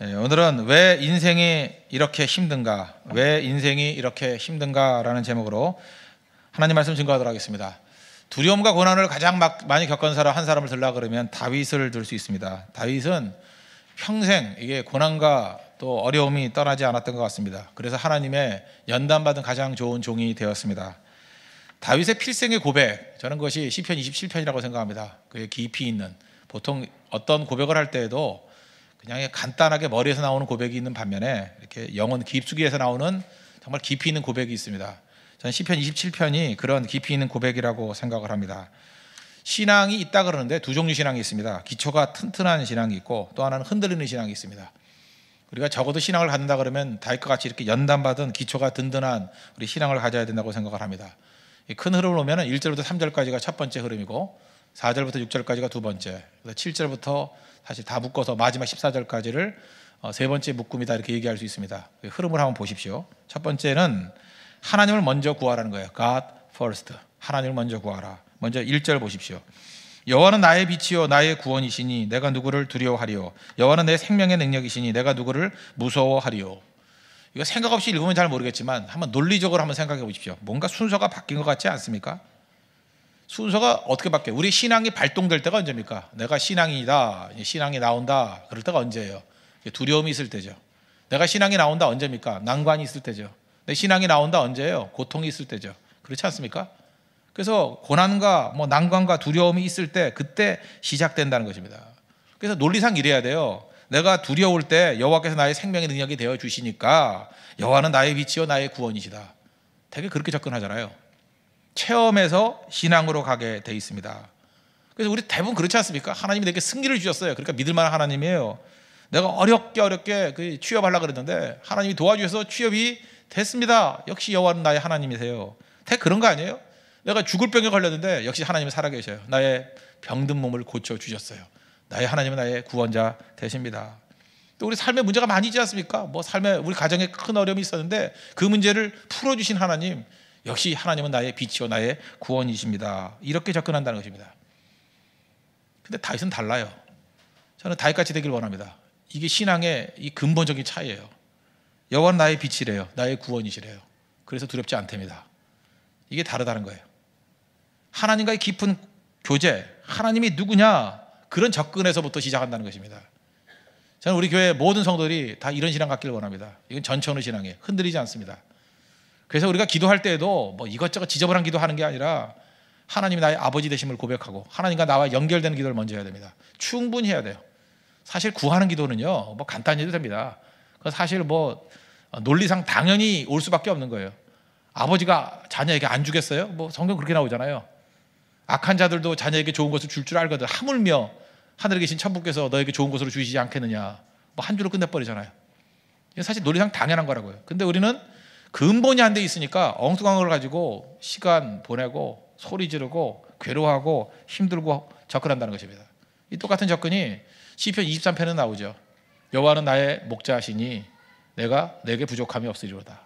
예, 오늘은 왜 인생이 이렇게 힘든가, 왜 인생이 이렇게 힘든가라는 제목으로 하나님 말씀 증거하도록 하겠습니다. 두려움과 고난을 가장 많이 겪은 사람 한 사람을 들라 그러면 다윗을 들 수 있습니다. 다윗은 평생 이게 고난과 또 어려움이 떠나지 않았던 것 같습니다. 그래서 하나님의 연단받은 가장 좋은 종이 되었습니다. 다윗의 필생의 고백, 저는 그것이 시편 27편이라고 생각합니다. 그의 깊이 있는 보통 어떤 고백을 할 때에도 그냥 간단하게 머리에서 나오는 고백이 있는 반면에 이렇게 영혼 깊숙이에서 나오는 정말 깊이 있는 고백이 있습니다. 저는 시편 27편이 그런 깊이 있는 고백이라고 생각을 합니다. 신앙이 있다 그러는데 두 종류 신앙이 있습니다. 기초가 튼튼한 신앙이 있고 또 하나는 흔들리는 신앙이 있습니다. 우리가 적어도 신앙을 갖는다 그러면 다윗과 같이 이렇게 연단받은 기초가 든든한 우리 신앙을 가져야 된다고 생각을 합니다. 큰 흐름을 보면 1절부터 3절까지가 첫 번째 흐름이고 4절부터 6절까지가 두 번째, 7절부터 사실 다 묶어서 마지막 14절까지를 어, 세 번째 묶음이다 이렇게 얘기할 수 있습니다. 흐름을 한번 보십시오. 첫 번째는 하나님을 먼저 구하라는 거예요. God first. 하나님을 먼저 구하라. 먼저 1절 보십시오. 여호와는 나의 빛이요 나의 구원이시니 내가 누구를 두려워하리요 여호와는 내 생명의 능력이시니 내가 누구를 무서워하리요 이거 생각 없이 읽으면 잘 모르겠지만 한번 논리적으로 한번 생각해 보십시오 뭔가 순서가 바뀐 것 같지 않습니까 순서가 어떻게 바뀌어 우리 신앙이 발동될 때가 언제입니까? 내가 신앙이다. 신앙이 나온다. 그럴 때가 언제예요? 두려움이 있을 때죠. 내가 신앙이 나온다 언제입니까? 난관이 있을 때죠. 내 신앙이 나온다 언제예요? 고통이 있을 때죠. 그렇지 않습니까? 그래서 고난과 뭐 난관과 두려움이 있을 때 그때 시작된다는 것입니다. 그래서 논리상 이래야 돼요. 내가 두려울 때 여호와께서 나의 생명의 능력이 되어 주시니까 여호와는 나의 빛이요 나의 구원이시다. 되게 그렇게 접근하잖아요. 체험에서 신앙으로 가게 돼 있습니다. 그래서 우리 대부분 그렇지 않습니까? 하나님이 내게 승리를 주셨어요. 그러니까 믿을 만한 하나님이에요. 내가 어렵게 어렵게 그 취업하려고 그랬는데 하나님이 도와주셔서 취업이 됐습니다. 역시 여호와는 나의 하나님이세요. 대 그런 거 아니에요? 내가 죽을 병에 걸렸는데 역시 하나님은 살아계셔요. 나의 병든 몸을 고쳐 주셨어요. 나의 하나님은 나의 구원자 되십니다. 또 우리 삶에 문제가 많이 있지 않습니까? 뭐 삶에 우리 가정에 큰 어려움이 있었는데 그 문제를 풀어주신 하나님, 역시 하나님은 나의 빛이요 나의 구원이십니다. 이렇게 접근한다는 것입니다. 근데 다윗은 달라요. 저는 다윗같이 되길 원합니다. 이게 신앙의 이 근본적인 차이예요. 여호와는 나의 빛이래요. 나의 구원이시래요. 그래서 두렵지 않답니다. 이게 다르다는 거예요. 하나님과의 깊은 교제, 하나님이 누구냐 그런 접근에서부터 시작한다는 것입니다. 저는 우리 교회 모든 성도들이 다 이런 신앙 갖기를 원합니다. 이건 전천후 신앙이에요. 흔들리지 않습니다. 그래서 우리가 기도할 때에도 뭐 이것저것 지저분한 기도하는 게 아니라 하나님이 나의 아버지 되심을 고백하고 하나님과 나와 연결되는 기도를 먼저 해야 됩니다. 충분히 해야 돼요. 사실 구하는 기도는요, 뭐 간단히 해도 됩니다. 그 사실 뭐 논리상 당연히 올 수밖에 없는 거예요. 아버지가 자녀에게 안 주겠어요? 뭐 성경 그렇게 나오잖아요. 악한 자들도 자녀에게 좋은 것을 줄줄 줄 알거든. 하물며 하늘에 계신 천부께서 너에게 좋은 것으로 주시지 않겠느냐. 뭐 한 줄로 끝내버리잖아요. 사실 논리상 당연한 거라고요. 근데 우리는 근본이 안 돼 있으니까 엉뚱한 걸 가지고 시간 보내고 소리 지르고 괴로워하고 힘들고 접근한다는 것입니다. 이 똑같은 접근이 시편 23편에 나오죠. 여호와는 나의 목자시니 내가 내게 부족함이 없으리로다.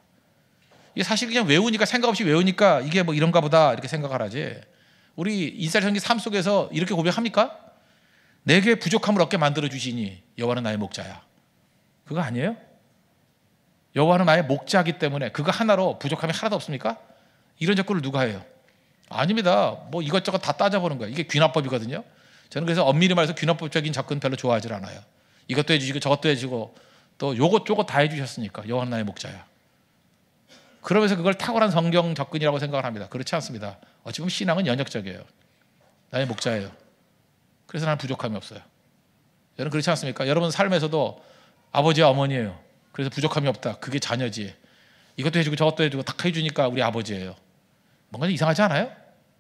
이게 사실 그냥 외우니까 생각 없이 외우니까 이게 뭐 이런가 보다 이렇게 생각하라지. 우리 이스 성기 삶 속에서 이렇게 고백합니까? 내게 부족함을 없게 만들어 주시니 여호와는 나의 목자야. 그거 아니에요? 여호와는 아예 목자기 이 때문에 그거 하나로 부족함이 하나도 없습니까? 이런 접근을 누가 해요? 아닙니다. 뭐 이것저것 다 따져보는 거예요. 이게 귀납법이거든요. 저는 그래서 엄밀히 말해서 귀납법적인 접근 별로 좋아하지 않아요. 이것도 해주시고 저것도 해주고 또 요것저것 다 해주셨으니까 여호와는 나의 목자야. 그러면서 그걸 탁월한 성경 접근이라고 생각을 합니다. 그렇지 않습니다. 어찌 보면 신앙은 연역적이에요. 나의 목자예요. 그래서 나는 부족함이 없어요. 여러분 그렇지 않습니까? 여러분 삶에서도 아버지와 어머니예요. 그래서 부족함이 없다. 그게 자녀지. 이것도 해주고 저것도 해주고 다 해주니까 우리 아버지예요. 뭔가 이상하지 않아요?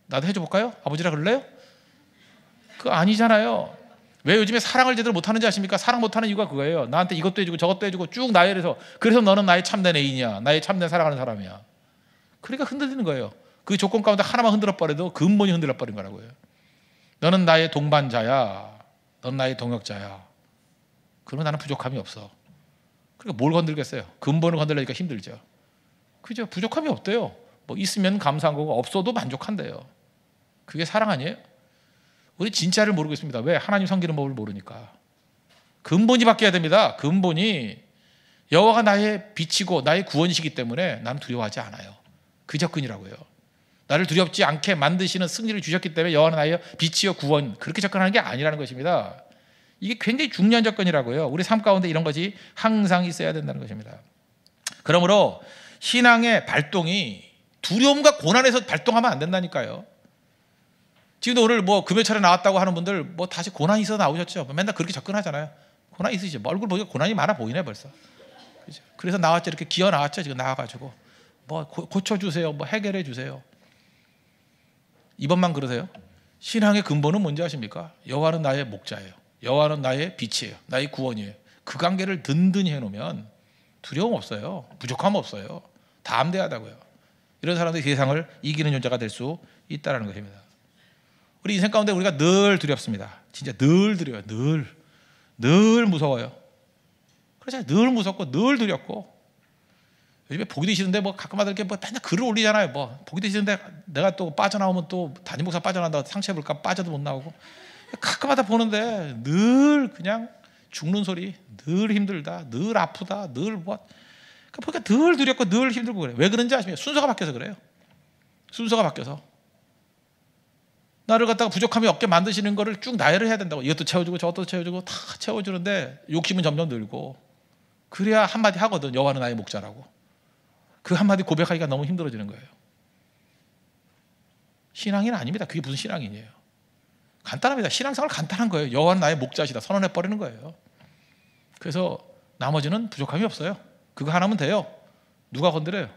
나도 해줘볼까요? 아버지라 그럴래요? 그 아니잖아요. 왜 요즘에 사랑을 제대로 못하는지 아십니까? 사랑 못하는 이유가 그거예요. 나한테 이것도 해주고 저것도 해주고 쭉 나열해서 그래서 너는 나의 참된 애인이야. 나의 참된 사랑하는 사람이야. 그러니까 흔들리는 거예요. 그 조건 가운데 하나만 흔들어 버려도 근본이 그 흔들어 버린 거라고요. 너는 나의 동반자야. 넌 나의 동역자야. 그러면 나는 부족함이 없어. 그러니까 뭘 건들겠어요? 근본을 건들려니까 힘들죠. 그죠? 부족함이 없대요. 뭐 있으면 감사한 거고 없어도 만족한대요. 그게 사랑 아니에요? 우리 진짜를 모르고 있습니다. 왜? 하나님 섬기는 법을 모르니까. 근본이 바뀌어야 됩니다. 근본이 여호와가 나의 빛이고 나의 구원이시기 때문에 나는 두려워하지 않아요. 그 접근이라고요. 나를 두렵지 않게 만드시는 승리를 주셨기 때문에 여호와는 나의 빛이요 구원 그렇게 접근하는 게 아니라는 것입니다. 이게 굉장히 중요한 접근이라고요 우리 삶 가운데 이런 것이 항상 있어야 된다는 것입니다. 그러므로 신앙의 발동이 두려움과 고난에서 발동하면 안 된다니까요. 지금도 오늘 뭐 금요철에 나왔다고 하는 분들 뭐 다시 고난이 있어 나오셨죠? 뭐 맨날 그렇게 접근하잖아요. 고난 이 있으시죠? 뭐 얼굴 보니까 고난이 많아 보이네 벌써. 그죠? 그래서 나왔죠. 이렇게 기어 나왔죠. 지금 나와가지고 뭐 고, 쳐주세요뭐 해결해 주세요. 이번만 그러세요? 신앙의 근본은 뭔지 아십니까? 여호와는 나의 목자예요. 여호와는 나의 빛이에요. 나의 구원이에요. 그 관계를 든든히 해놓으면 두려움 없어요. 부족함 없어요. 담대하다고요. 이런 사람들이 세상을 이기는 존재가 될 수 있다라는 것입니다. 우리 인생 가운데 우리가 늘 두렵습니다. 진짜 늘 두려워요. 늘. 늘 무서워요. 그래서 늘 무섭고 늘 두렵고 요즘에 보기 되시는데 뭐 가끔마다 이렇게 뭐 맨날 글을 올리잖아요. 뭐 보기 되시는데 내가 또 빠져나오면 또 담임 목사 빠져나온다 상처 볼까 빠져도 못 나오고 가끔하다 보는데 늘 그냥 죽는 소리, 늘 힘들다, 늘 아프다, 늘 뭐. 그러니까 늘 두렵고 늘 힘들고 그래. 왜 그런지 아십니까? 순서가 바뀌어서 그래요. 순서가 바뀌어서. 나를 갖다가 부족함이 없게 만드시는 거를 쭉 나열을 해야 된다고. 이것도 채워주고 저것도 채워주고 다 채워주는데 욕심은 점점 늘고. 그래야 한마디 하거든. 여와는 나의 목자라고. 그 한마디 고백하기가 너무 힘들어지는 거예요. 신앙인 아닙니다. 그게 무슨 신앙인이에요. 간단합니다. 신앙생활 간단한 거예요. 여호와는 나의 목자시다. 선언해 버리는 거예요. 그래서 나머지는 부족함이 없어요. 그거 하나면 돼요. 누가 건드려요?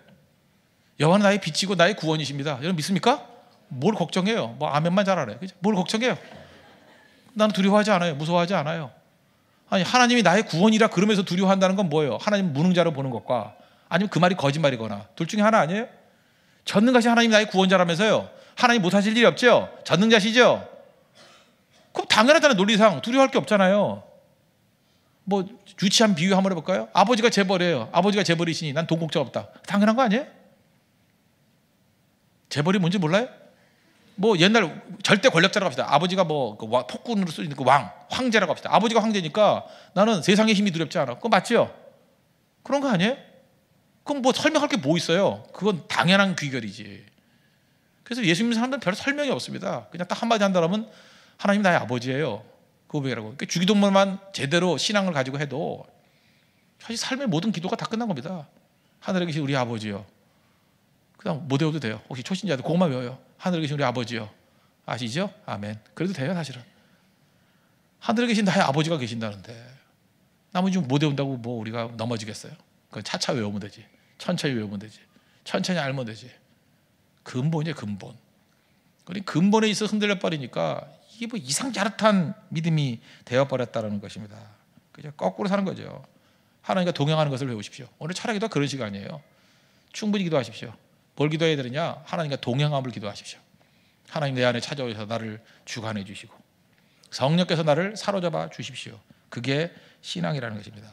여호와는 나의 빛이고 나의 구원이십니다. 여러분 믿습니까? 뭘 걱정해요? 뭐 아멘만 잘하네. 뭘 걱정해요? 나는 두려워하지 않아요. 무서워하지 않아요. 아니 하나님이 나의 구원이라 그러면서 두려워한다는 건 뭐예요? 하나님 무능자로 보는 것과 아니면 그 말이 거짓말이거나 둘 중에 하나 아니에요? 전능가시 하나님 나의 구원자라면서요. 하나님 못하실 일이 없죠. 전능자시죠. 그럼 당연하다는 논리상 두려워할 게 없잖아요. 뭐 유치한 비유 한번 해볼까요? 아버지가 재벌이에요. 아버지가 재벌이시니 난 돈 걱정 없다. 당연한 거 아니에요? 재벌이 뭔지 몰라요? 뭐 옛날 절대 권력자라고 합시다. 아버지가 뭐그 폭군으로 쓰이는 그 왕, 황제라고 합시다. 아버지가 황제니까 나는 세상의 힘이 두렵지 않아. 그거 맞지요? 그런 거 아니에요? 그럼 뭐 설명할 게 뭐 있어요? 그건 당연한 귀결이지. 그래서 예수님 사람들은 별 설명이 없습니다. 그냥 딱 한마디 한다면 하나님 나의 아버지예요. 그거라고. 그 그러니까 주기도문만 제대로 신앙을 가지고 해도 사실 삶의 모든 기도가 다 끝난 겁니다. 하늘에 계신 우리 아버지요. 그다음 못 외워도 돼요. 혹시 초신자들 그것만 외워요. 하늘에 계신 우리 아버지요. 아시죠? 아멘. 그래도 돼요, 사실은. 하늘에 계신 나의 아버지가 계신다는데 나머지 좀못 외운다고 뭐 우리가 넘어지겠어요. 그 차차 외우면 되지. 천천히 외우면 되지. 천천히 알면 되지. 근본이에요, 근본. 그리 근본에 있어 흔들려 버리니까 이게 뭐 이상 자릇한 믿음이 되어 버렸다는 것입니다. 그죠? 거꾸로 사는 거죠. 하나님과 동행하는 것을 배우십시오. 오늘 차량기도 그런 시간이에요. 충분히 기도하십시오. 뭘 기도해야 되느냐? 하나님과 동행함을 기도하십시오. 하나님 내 안에 찾아오셔서 나를 주관해 주시고 성령께서 나를 사로잡아 주십시오. 그게 신앙이라는 것입니다.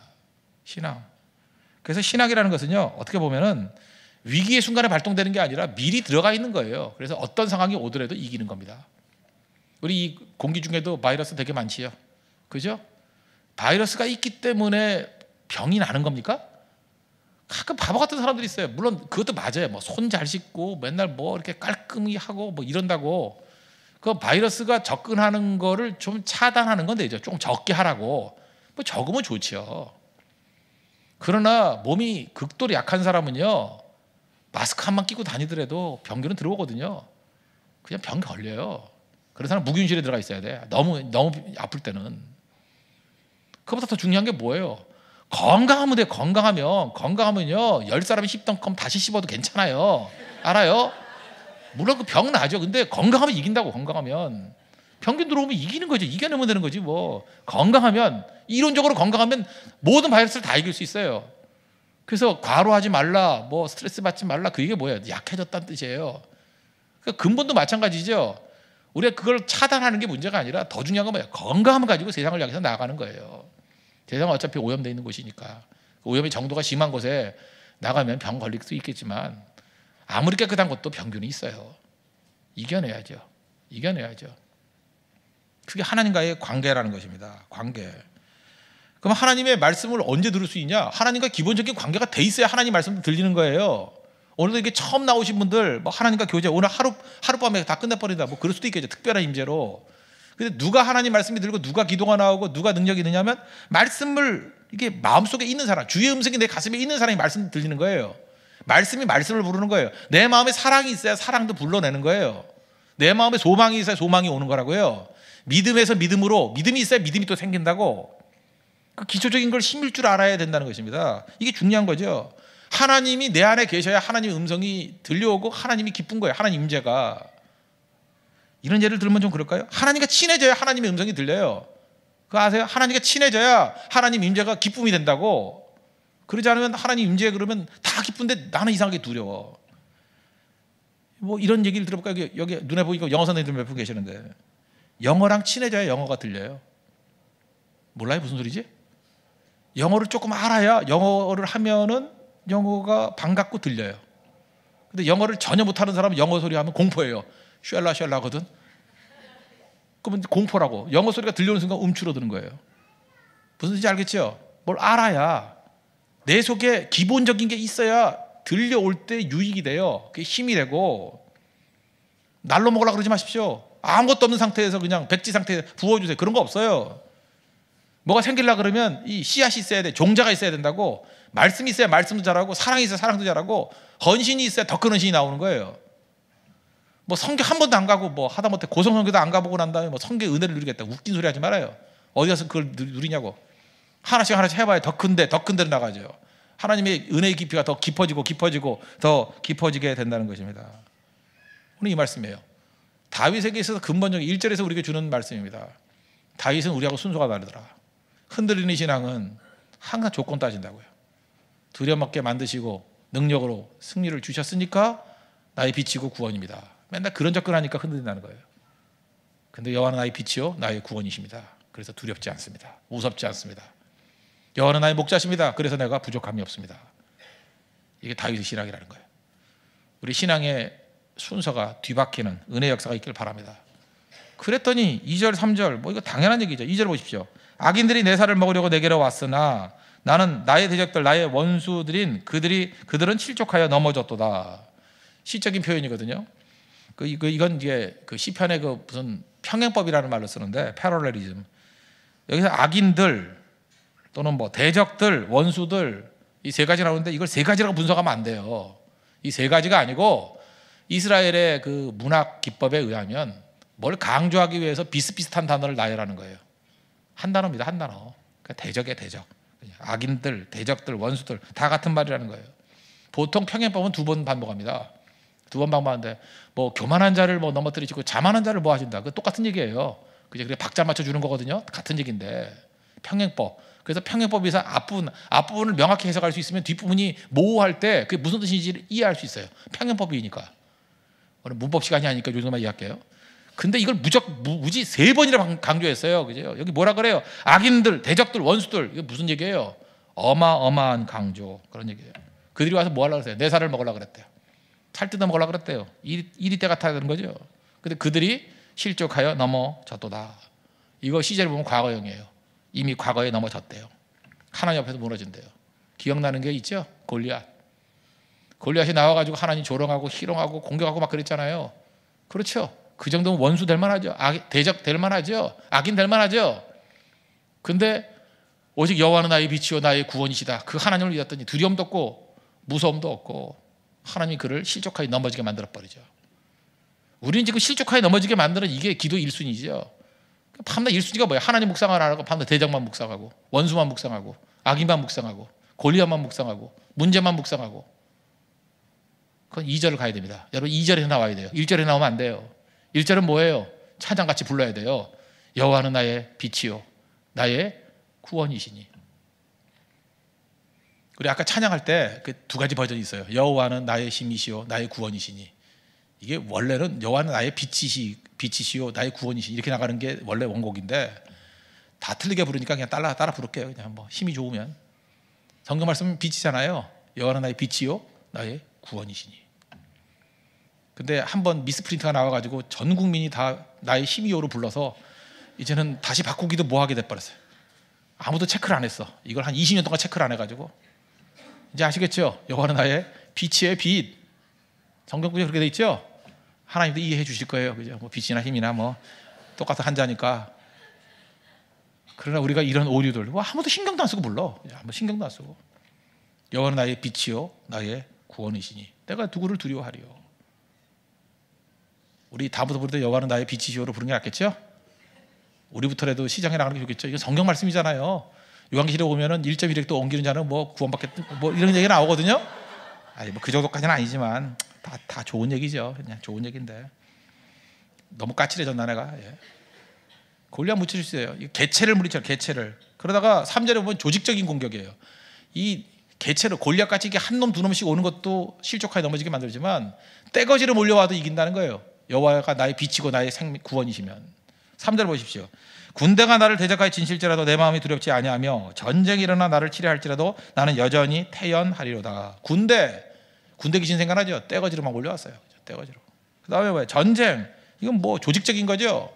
신앙. 그래서 신앙이라는 것은요 어떻게 보면은 위기의 순간에 발동되는 게 아니라 미리 들어가 있는 거예요. 그래서 어떤 상황이 오더라도 이기는 겁니다. 우리 이 공기 중에도 바이러스 되게 많지요. 그죠? 바이러스가 있기 때문에 병이 나는 겁니까? 가끔 바보 같은 사람들이 있어요. 물론 그것도 맞아요. 뭐 손 잘 씻고 맨날 뭐 이렇게 깔끔히 하고 뭐 이런다고 그 바이러스가 접근하는 거를 좀 차단하는 건데 이제 조금 적게 하라고 뭐 적으면 좋지요. 그러나 몸이 극도로 약한 사람은요 마스크 한 번 끼고 다니더라도 병균은 들어오거든요. 그냥 병 걸려요. 그런 사람 무균실에 들어가 있어야 돼. 너무 너무 아플 때는. 그보다 더 중요한 게 뭐예요? 건강하면 돼. 건강하면 건강하면요. 열 사람이 씹던 껌 다시 씹어도 괜찮아요. 알아요? 물론 그 병 나죠. 근데 건강하면 이긴다고 건강하면 병균 들어오면 이기는 거죠. 이겨내면 되는 거지 뭐. 건강하면 이론적으로 건강하면 모든 바이러스를 다 이길 수 있어요. 그래서 과로하지 말라, 뭐 스트레스 받지 말라. 그게 뭐예요? 약해졌다는 뜻이에요. 그러니까 근본도 마찬가지죠. 우리가 그걸 차단하는 게 문제가 아니라 더 중요한 건 뭐예요? 건강함 가지고 세상을 향해서 나가는 거예요. 세상은 어차피 오염되어 있는 곳이니까. 그 오염의 정도가 심한 곳에 나가면 병 걸릴 수 있겠지만 아무리 깨끗한 것도 병균이 있어요. 이겨내야죠. 이겨내야죠. 그게 하나님과의 관계라는 것입니다. 관계. 그럼 하나님의 말씀을 언제 들을 수 있냐? 하나님과 기본적인 관계가 돼 있어야 하나님 말씀도 들리는 거예요. 오늘도 이게 처음 나오신 분들 뭐 하나님과 교제 오늘 하루 하룻밤에 다 끝내버린다 뭐 그럴 수도 있겠죠 특별한 임재로 근데 누가 하나님 말씀이 들고 누가 기도가 나오고 누가 능력이 있느냐면 말씀을 이게 마음속에 있는 사람 주의 음성이 내 가슴에 있는 사람이 말씀 들리는 거예요 말씀이 말씀을 부르는 거예요 내 마음에 사랑이 있어야 사랑도 불러내는 거예요 내 마음에 소망이 있어야 소망이 오는 거라고요 믿음에서 믿음으로 믿음이 있어야 믿음이 또 생긴다고 그 기초적인 걸 심을 줄 알아야 된다는 것입니다. 이게 중요한 거죠. 하나님이 내 안에 계셔야 하나님의 음성이 들려오고 하나님이 기쁜 거예요. 하나님 임재가. 이런 예를 들면 좀 그럴까요? 하나님과 친해져야 하나님의 음성이 들려요. 그 아세요? 하나님과 친해져야 하나님 임재가 기쁨이 된다고. 그러지 않으면 하나님 임재 그러면 다 기쁜데 나는 이상하게 두려워. 뭐 이런 얘기를 들어볼까요? 여기, 여기 눈에 보니까 영어 선생님들 몇 분 계시는데 영어랑 친해져야 영어가 들려요. 몰라요 무슨 소리지? 영어를 조금 알아야 영어를 하면은 영어가 반갑고 들려요. 근데 영어를 전혀 못하는 사람은 영어 소리 하면 공포예요. 쉘라 쉘라 거든. 그러면 공포라고. 영어 소리가 들려오는 순간 움츠러드는 거예요. 무슨 뜻인지 알겠죠? 뭘 알아야 내 속에 기본적인 게 있어야 들려올 때 유익이 돼요. 그게 힘이 되고 날로 먹으라 그러지 마십시오. 아무것도 없는 상태에서 그냥 백지 상태에 부어주세요. 그런 거 없어요. 뭐가 생길라 그러면 이 씨앗이 있어야 돼. 종자가 있어야 된다고. 말씀이 있어야 말씀도 잘하고 사랑이 있어야 사랑도 잘하고 헌신이 있어야 더 큰 헌신이 나오는 거예요. 뭐 성교 한 번도 안 가고 뭐 하다못해 고성 성교도 안 가보고 난 다음에 뭐 성교 은혜를 누리겠다. 웃긴 소리 하지 말아요. 어디 가서 그걸 누리냐고. 하나씩 하나씩 해봐야 더 큰데 더 큰 데로 나가죠. 하나님의 은혜의 깊이가 더 깊어지고 깊어지고 더 깊어지게 된다는 것입니다. 오늘 이 말씀이에요. 다윗에게 있어서 근본적인 일절에서 우리에게 주는 말씀입니다. 다윗은 우리하고 순서가 다르더라. 흔들리는 신앙은 항상 조건 따진다고요. 두려움게 만드시고 능력으로 승리를 주셨으니까 나의 빛이고 구원입니다. 맨날 그런 접근하니까 흔들린다는 거예요. 근데 여호와는 나의 빛이요 나의 구원이십니다. 그래서 두렵지 않습니다. 무섭지 않습니다. 여호와는 나의 목자십니다. 그래서 내가 부족함이 없습니다. 이게 다윗의 신앙이라는 거예요. 우리 신앙의 순서가 뒤바뀌는 은혜 역사가 있길 바랍니다. 그랬더니 2절, 3절, 뭐 이거 당연한 얘기죠. 2절 보십시오. 악인들이 내 살을 먹으려고 내게로 왔으나 나는 나의 대적들 나의 원수들인 그들이 그들은 실족하여 넘어졌도다. 시적인 표현이거든요. 그, 그 이건 이게 그 시편의 그 무슨 평행법이라는 말로 쓰는데 패러리즘 여기서 악인들 또는 뭐 대적들, 원수들 이 세 가지 나오는데 이걸 세 가지라고 분석하면 안 돼요. 이 세 가지가 아니고 이스라엘의 그 문학 기법에 의하면 뭘 강조하기 위해서 비슷비슷한 단어를 나열하는 거예요. 한 단어입니다. 한 단어. 대적의 대적. 악인들, 대적들, 원수들 다 같은 말이라는 거예요. 보통 평행법은 두 번 반복합니다. 두 번 반복하는데 뭐 교만한 자를 뭐 넘어뜨리시고 자만한 자를 모아준다그 뭐 똑같은 얘기예요. 그게 그래 박자 맞춰 주는 거거든요. 같은 얘기인데 평행법. 그래서 평행법에서 앞부분 앞부분을 명확히 해석할 수 있으면 뒷부분이 모호할 때 그게 무슨 뜻인지 이해할 수 있어요. 평행법이니까. 오늘 문법 시간이 아니니까 요즘만 이해할게요. 근데 이걸 무적 무지 세 번이나 강조했어요. 그죠? 여기 뭐라 그래요? 악인들, 대적들, 원수들. 이게 무슨 얘기예요? 어마어마한 강조. 그런 얘기예요. 그들이 와서 뭐 하려고 그랬어요? 내 살을 먹으려고 그랬대요. 살 뜯어 먹으려고 그랬대요. 이리, 이리 때가타야 되는 거죠. 근데 그들이 실족하여 넘어졌도다. 이거 시제를 보면 과거형이에요. 이미 과거에 넘어졌대요. 하나님 옆에서 무너진대요. 기억나는 게 있죠? 골리앗. 골리앗이 나와가지고 하나님 조롱하고 희롱하고 공격하고 막 그랬잖아요. 그렇죠? 그 정도면 원수 될 만하죠. 악, 대적 될 만하죠. 악인 될 만하죠. 근데 오직 여호와는 나의 빛이요 나의 구원이시다. 그 하나님을 믿었더니 두려움도 없고 무서움도 없고 하나님이 그를 실족하게 넘어지게 만들어 버리죠. 우리는 지금 실족하게 넘어지게 만드는 이게 기도 일순위죠. 밤낮 일순위가 뭐야? 하나님 묵상을 안 하고 밤낮 대적만 묵상하고 원수만 묵상하고 악인만 묵상하고 권리앗만 묵상하고 문제만 묵상하고 그건 2절을 가야 됩니다. 여러분 2절에 나와야 돼요. 1절에 나오면 안 돼요. 1절은 뭐예요? 찬양 같이 불러야 돼요. 여호와는 나의 빛이요 나의 구원이시니. 우리 아까 찬양할 때 그 두 가지 버전이 있어요. 여호와는 나의 힘이시요 나의 구원이시니. 이게 원래는 여호와는 나의 빛이시 빛이시요 나의 구원이시 이렇게 나가는 게 원래 원곡인데 다 틀리게 부르니까 그냥 따라 따라 부를게요. 그냥 뭐 힘이 좋으면 성경 말씀은 빛이잖아요. 여호와는 나의 빛이요 나의 구원이시니. 근데 한 번 미스프린트가 나와가지고 전 국민이 다 나의 12호로 불러서 이제는 다시 바꾸기도 뭐하게 돼버렸어요. 아무도 체크를 안 했어. 이걸 한 20년 동안 체크를 안 해가지고 이제 아시겠죠? 여호와는 나의 빛이에 빛. 성경구에 그렇게 돼 있죠? 하나님도 이해해 주실 거예요, 그죠? 뭐 빛이나 힘이나 뭐 똑같은 한자니까. 그러나 우리가 이런 오류들, 와, 뭐 아무도 신경도 안 쓰고 불러. 아무 신경도 안 쓰고. 여호와는 나의 빛이요, 나의 구원이시니 내가 누구를 두려워하리요. 우리 다부터 부르되 여호와는 나의 빛이시오로 부른게 낫겠죠? 우리부터라도 시장에 나가는 게 좋겠죠. 이건 성경 말씀이잖아요. 요한계시록 보면은 1.1획도 옮기는 자는 뭐 구원받겠다 뭐 이런 얘기 나오거든요. 아니 뭐 그 정도까지는 아니지만 다 다 좋은 얘기죠. 그냥 좋은 얘기인데 너무 까칠해졌나 내가. 예. 골리앗 무치주스요 개체를 물리쳐요. 개체를. 그러다가 3절에 보면 조직적인 공격이에요. 이 개체를 골리앗같이 한놈 두 놈씩 오는 것도 실족하게 넘어지게 만들지만 떼거지로 몰려와도 이긴다는 거예요. 여호와가 나의 빛이고 나의 생 구원이시면 3절 보십시오. 군대가 나를 대적하여 진실지라도 내 마음이 두렵지 아니하며 전쟁이 일어나 나를 치려할지라도 나는 여전히 태연하리로다. 군대 군대 귀신 생각나죠? 떼거지로 막 올려왔어요. 떼거지로. 그다음에 뭐 전쟁. 이건 뭐 조직적인 거죠.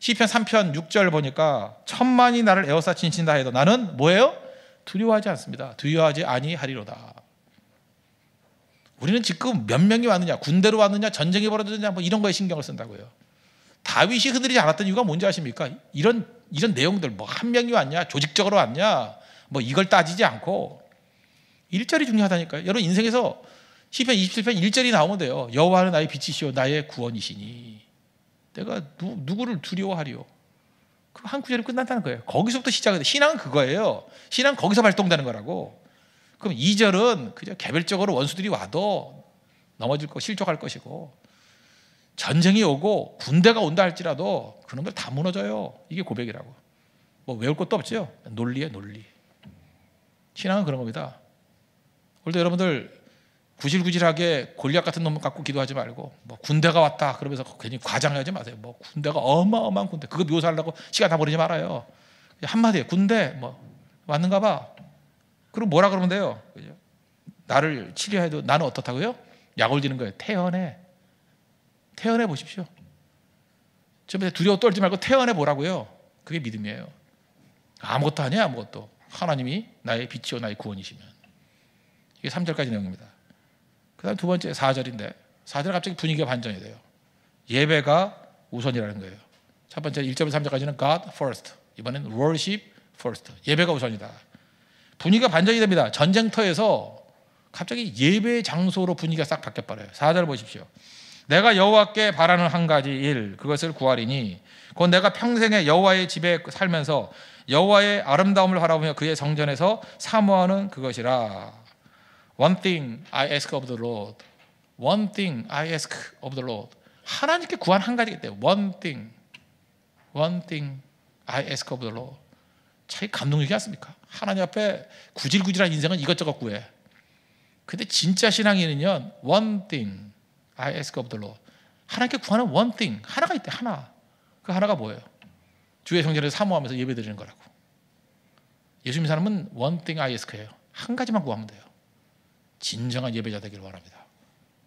시편 3편 6절 보니까 천만이 나를 에워싸 친친다 해도 나는 뭐예요? 두려워하지 않습니다. 두려워하지 아니하리로다. 우리는 지금 몇 명이 왔느냐, 군대로 왔느냐, 전쟁이 벌어졌느냐, 뭐 이런 거에 신경을 쓴다고요. 다윗이 흔들리지 않았던 이유가 뭔지 아십니까? 이런 이런 내용들 뭐 한 명이 왔냐, 조직적으로 왔냐, 뭐 이걸 따지지 않고 일절이 중요하다니까요. 여러분 인생에서 시편 27편 1절이 나오면 돼요. 여호와는 나의 빛이시요 나의 구원이시니 내가 누, 누구를 두려워하리요. 그 한 구절이 끝난다는 거예요. 거기서부터 시작해요. 신앙은 그거예요. 신앙 거기서 발동되는 거라고. 그럼 2절은 그냥 개별적으로 원수들이 와도 넘어질 거 실족할 것이고 전쟁이 오고 군대가 온다 할지라도 그런 걸 다 무너져요. 이게 고백이라고. 뭐 외울 것도 없죠. 논리에 논리. 신앙은 그런 겁니다. 오늘도 여러분들 구질구질하게 권력 같은 놈 갖고 기도하지 말고 뭐 군대가 왔다 그러면서 괜히 과장하지 마세요. 뭐 군대가 어마어마한 군대 그거 묘사하려고 시간 다 버리지 말아요. 한마디에 군대 뭐 왔는가 봐. 그럼 뭐라 그러면 돼요? 그죠? 나를 치료해도 나는 어떻다고요? 약 올리는 거예요. 태연해. 태연해 보십시오. 처음에 두려워 떨지 말고 태연해 보라고요. 그게 믿음이에요. 아무것도 아니야, 아무것도. 하나님이 나의 빛이요, 나의 구원이시면. 이게 3절까지 내용입니다. 그 다음 두 번째 4절인데, 4절 갑자기 분위기가 반전이 돼요. 예배가 우선이라는 거예요. 첫 번째 1절부터 3절까지는 God first. 이번엔 worship first. 예배가 우선이다. 분위기가 반전이 됩니다. 전쟁터에서 갑자기 예배 장소로 분위기가 싹 바뀌어 버려요. 4절 보십시오. 내가 여호와께 바라는 한 가지 일 그것을 구하리니 그 내가 평생에 여호와의 집에 살면서 여호와의 아름다움을 바라보며 그의 성전에서 사모하는 그것이라. One thing I ask of the Lord. One thing I ask of the Lord. 하나님께 구한 한 가지기 때문 one thing, one thing I ask of the Lord. 차이 감동적이지 않습니까? 하나님 앞에 구질구질한 인생은 이것저것 구해. 근데 진짜 신앙인은요, one thing I ask of the Lord. 하나님께 구하는 one thing 하나가 있대 하나. 그 하나가 뭐예요? 주의 성전을 사모하면서 예배드리는 거라고. 예수 믿 사람은 one thing I ask예요. 한 가지만 구하면 돼요. 진정한 예배자 되기를 원합니다.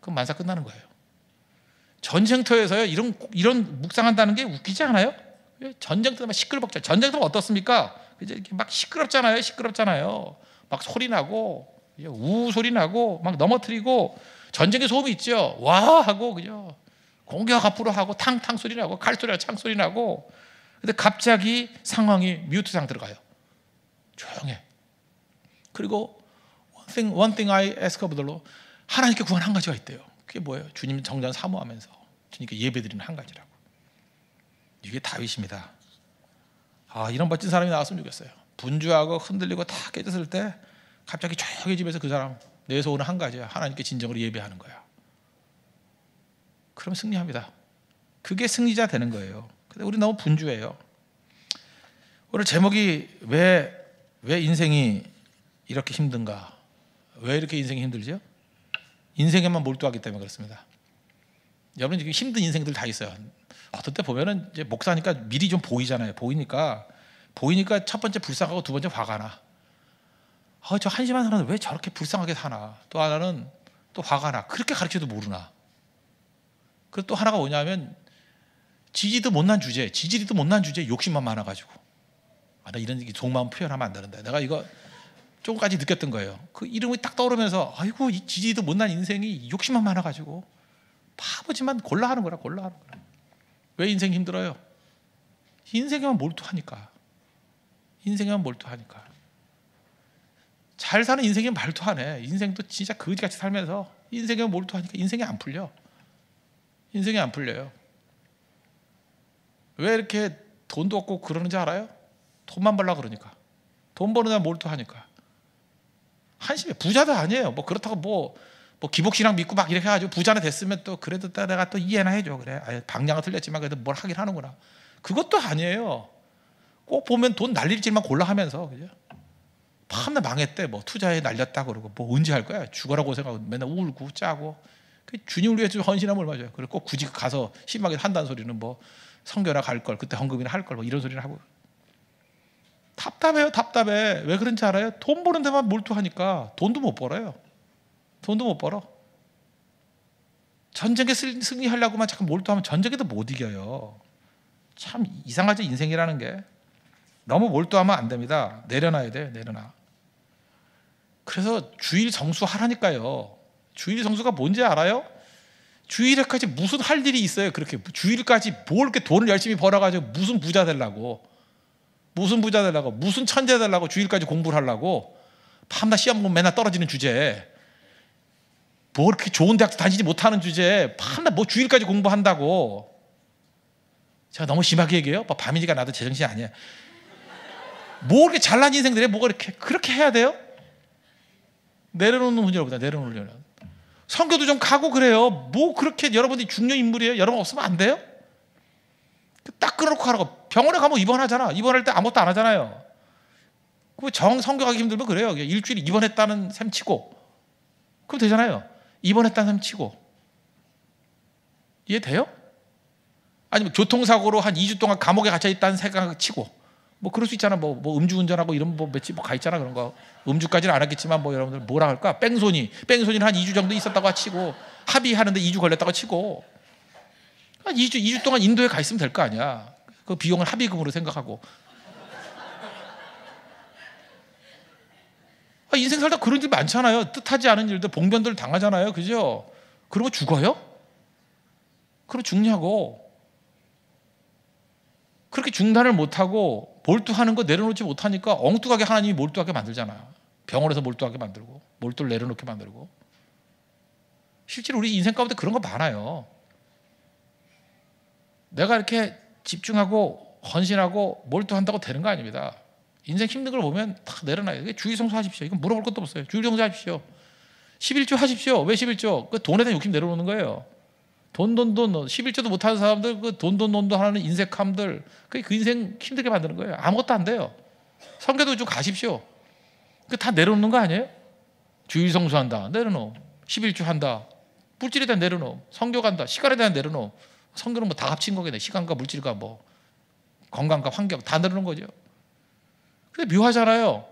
그럼 만사 끝나는 거예요. 전쟁터에서요 이런 이런 묵상한다는 게 웃기지 않아요? 전쟁터만 시끌벅적. 전쟁터면 어떻습니까? 이제 이렇게 막 시끄럽잖아요. 시끄럽잖아요. 막 소리 나고 우 소리 나고 막 넘어뜨리고 전쟁의 소음이 있죠. 와 하고 그죠. 공격 앞으로 하고 탕탕 소리 나고 칼 소리 나고 창 소리 나고 근데 갑자기 상황이 뮤트 상태로 가요. 조용해. 그리고 one thing, one thing I ask of the Lord 하나님께 구한 한 가지가 있대요. 그게 뭐예요? 주님 정전 사모하면서 주님께 예배드리는 한 가지라고. 이게 다윗입니다. 아 이런 멋진 사람이 나왔으면 좋겠어요. 분주하고 흔들리고 다 깨졌을 때 갑자기 조용히 집에서 그 사람 내 소원은 한 가지야. 하나님께 진정으로 예배하는 거야. 그럼 승리합니다. 그게 승리자 되는 거예요. 근데 우리 너무 분주해요. 오늘 제목이 왜, 왜 인생이 이렇게 힘든가? 왜 이렇게 인생이 힘들죠? 인생에만 몰두하기 때문에 그렇습니다. 여러분 지금 힘든 인생들 다 있어요. 어떤 아, 때 보면은 이제 목사니까 미리 좀 보이잖아요. 보이니까 보이니까 첫 번째 불쌍하고 두 번째 화가 나. 아, 저 한심한 사람은 왜 저렇게 불쌍하게 사나? 또 하나는 또 화가 나. 그렇게 가르쳐도 모르나. 그리고 또 하나가 뭐냐면 지지도 못난 주제, 지지리도 못난 주제 욕심만 많아가지고. 아, 나 이런 속마음 표현하면 안 되는데. 내가 이거 조금까지 느꼈던 거예요. 그 이름이 딱 떠오르면서 아이고 이 지지도 못난 인생이 욕심만 많아가지고 바보지만 골라 하는 거라 골라 하는 거라. 왜 인생 힘들어요? 인생에만 몰두하니까. 인생에만 몰두하니까. 잘 사는 인생에 말도 안 해. 인생도 진짜 거지같이 살면서 인생에 몰두하니까 인생이 안 풀려. 인생이 안 풀려요. 왜 이렇게 돈도 없고 그러는지 알아요? 돈만 벌라 그러니까. 돈 버는 데 몰두하니까. 한심해. 부자도 아니에요. 뭐 그렇다고 뭐뭐 기복신앙 믿고 막 이렇게 해가지고 부자는 됐으면 또 그래도 내가 또 이해나 해줘 그래 아유, 방향은 틀렸지만 그래도 뭘 하긴 하는구나 그것도 아니에요 꼭 보면 돈 날릴 지만 골라 하면서 그죠 밤나 망했대 뭐 투자에 날렸다 그러고 뭐 언제 할 거야 죽어라고 생각하고 맨날 울고 짜고 그 주님을 위해 헌신함을 맞아요 그리고 꼭 굳이 가서 심하게 한다는 소리는 뭐 성교나 갈걸 그때 헌금이나 할걸뭐 이런 소리를 하고 답답해요 답답해 왜 그런지 알아요 돈 버는 데만 몰두하니까 돈도 못 벌어요 돈도 못 벌어. 전쟁에 승리하려고만 자꾸 몰두하면 전쟁에도 못 이겨요. 참 이상하죠 인생이라는 게. 너무 몰두하면 안 됩니다. 내려놔야 돼요. 내려놔. 그래서 주일 정수 하라니까요. 주일 정수가 뭔지 알아요? 주일에까지 무슨 할 일이 있어요? 그렇게 주일까지 뭘 이렇게 돈을 열심히 벌어가지고 무슨 부자 되려고 무슨 부자 되려고 무슨 천재 되려고 주일까지 공부를 하려고 밤낮 시험 보면 맨날 떨어지는 주제에 뭐 그렇게 좋은 대학도 다니지 못하는 주제에 맨날 뭐 주일까지 공부한다고. 제가 너무 심하게 얘기해요. 뭐 밤이니까 나도 제정신이 아니야. 뭐이렇게 잘난 인생들에 뭐가 이렇게 그렇게 해야 돼요? 내려놓는 문제보다 내려놓으려면 성교도 좀 가고 그래요. 뭐 그렇게 여러분이 들 중요 인물이에요. 여러분 없으면 안 돼요? 그 딱 끌어놓고 하라고. 병원에 가면 입원하잖아. 입원할 때 아무것도 안 하잖아요. 그 정 성교 가기 힘들면 그래요. 일주일에 입원했다는 셈 치고 그럼 되잖아요. 입원했다는 사람 치고. 이해돼요? 아니면 교통사고로 한 2주 동안 감옥에 갇혀있다는 생각 치고. 뭐 그럴 수 있잖아. 뭐, 뭐 음주운전하고 이런 뭐 며칠 뭐가 있잖아. 그런 거. 음주까지는 안 했겠지만 뭐 여러분들 뭐라 할까? 뺑소니. 뺑소니는 한 2주 정도 있었다고 치고 합의하는데 2주 걸렸다고 치고 한 2주, 2주 동안 인도에 가 있으면 될 거 아니야. 그 비용을 합의금으로 생각하고 아, 인생 살다 그런 일 많잖아요. 뜻하지 않은 일들, 봉변들 당하잖아요. 그죠? 그러고 죽어요? 그럼 죽냐고. 그렇게 중단을 못하고 몰두하는 거 내려놓지 못하니까 엉뚱하게 하나님이 몰두하게 만들잖아요. 병원에서 몰두하게 만들고, 몰두를 내려놓게 만들고. 실제로 우리 인생 가운데 그런 거 많아요. 내가 이렇게 집중하고 헌신하고 몰두한다고 되는 거 아닙니다. 인생 힘든 걸 보면 다 내려놔요. 주의성수 하십시오. 이건 물어볼 것도 없어요. 주의성수 하십시오. 11조 하십시오. 왜 11조? 그 돈에 대한 욕심 내려오는 거예요. 돈, 돈, 돈. 11조도 못하는 사람들, 그 돈, 돈, 돈, 도 하는 인색함들. 그게 그 인생 힘들게 만드는 거예요. 아무것도 안 돼요. 성교도 좀 가십시오. 그 다 내려놓는 거 아니에요? 주의성수한다. 내려놓. 11조 한다. 물질에 대한 내려놓. 성교 간다. 시간에 대한 내려놓. 성교는 뭐 다 합친 거겠네. 시간과 물질과 뭐 건강과 환경 다 내려놓은 거죠. 근데 묘하잖아요.